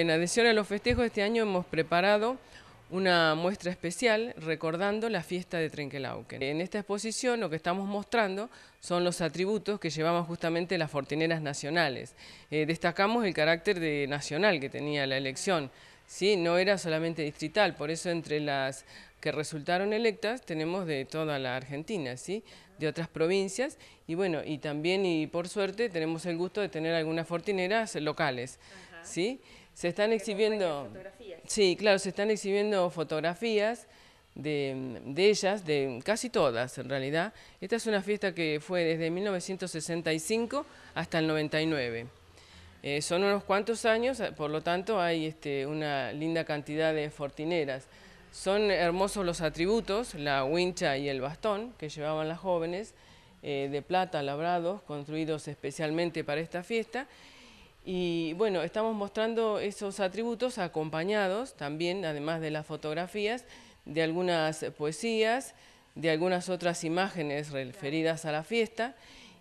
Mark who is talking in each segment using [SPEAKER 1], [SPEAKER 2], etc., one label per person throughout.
[SPEAKER 1] En adición a los festejos, este año hemos preparado una muestra especial recordando la fiesta de Trenquelauque. En esta exposición lo que estamos mostrando son los atributos que llevaban justamente las fortineras nacionales. Eh, destacamos el carácter de nacional que tenía la elección, ¿sí? no era solamente distrital, por eso entre las que resultaron electas tenemos de toda la Argentina, ¿sí? de otras provincias, y bueno, y también, y por suerte, tenemos el gusto de tener algunas fortineras locales. ¿sí? Se están exhibiendo... Fotografías. Sí, claro, se están exhibiendo fotografías de, de, ellas, de casi todas en realidad. Esta es una fiesta que fue desde 1965 hasta el 99. Eh, son unos cuantos años, eh, por lo tanto hay este, una linda cantidad de fortineras. Son hermosos los atributos, la wincha y el bastón que llevaban las jóvenes, eh, de plata labrados, construidos especialmente para esta fiesta. Y bueno, estamos mostrando esos atributos acompañados también, además de las fotografías, de algunas poesías, de algunas otras imágenes referidas a la fiesta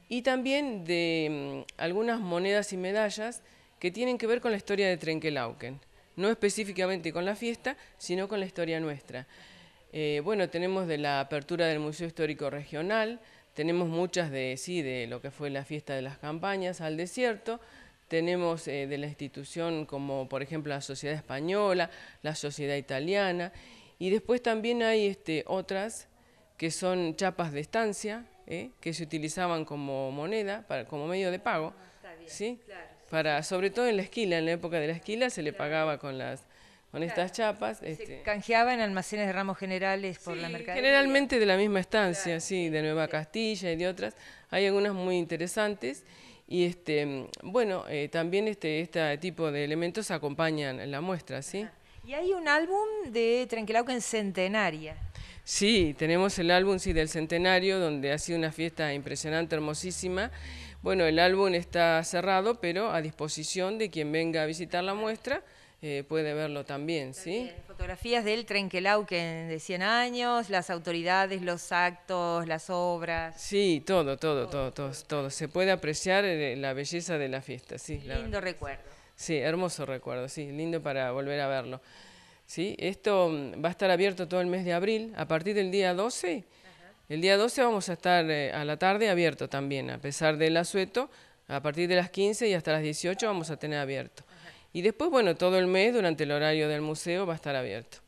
[SPEAKER 1] y también de mm, algunas monedas y medallas que tienen que ver con la historia de Trenquelauken, No específicamente con la fiesta, sino con la historia nuestra. Eh, bueno, tenemos de la apertura del Museo Histórico Regional, tenemos muchas de, sí, de lo que fue la fiesta de las campañas al desierto, tenemos eh, de la institución como por ejemplo la Sociedad Española, la Sociedad Italiana y después también hay este, otras que son chapas de estancia ¿eh? que se utilizaban como moneda, para, como medio de pago, ¿sí? para, sobre todo en la esquila, en la época de la esquila se le pagaba con las con estas chapas. Este
[SPEAKER 2] canjeaba en almacenes de ramos generales por la mercadería. Generalmente
[SPEAKER 1] de la misma estancia, sí, de Nueva Castilla y de otras. Hay algunas muy interesantes. Y este, bueno, eh, también este, este tipo de elementos acompañan la muestra, ¿sí?
[SPEAKER 2] Y hay un álbum de en centenaria.
[SPEAKER 1] Sí, tenemos el álbum sí, del centenario, donde ha sido una fiesta impresionante, hermosísima. Bueno, el álbum está cerrado, pero a disposición de quien venga a visitar la muestra. Eh, puede verlo también, ¿sí?
[SPEAKER 2] Fotografías del que de 100 años, las autoridades, los actos, las obras.
[SPEAKER 1] Sí, todo, todo, todo, todo, todo. Se puede apreciar eh, la belleza de la fiesta, sí. Lindo recuerdo. Sí, hermoso recuerdo, sí, lindo para volver a verlo. ¿Sí? Esto mm, va a estar abierto todo el mes de abril, a partir del día 12. El día 12 vamos a estar eh, a la tarde abierto también, a pesar del asueto, a partir de las 15 y hasta las 18 vamos a tener abierto. Y después, bueno, todo el mes durante el horario del museo va a estar abierto.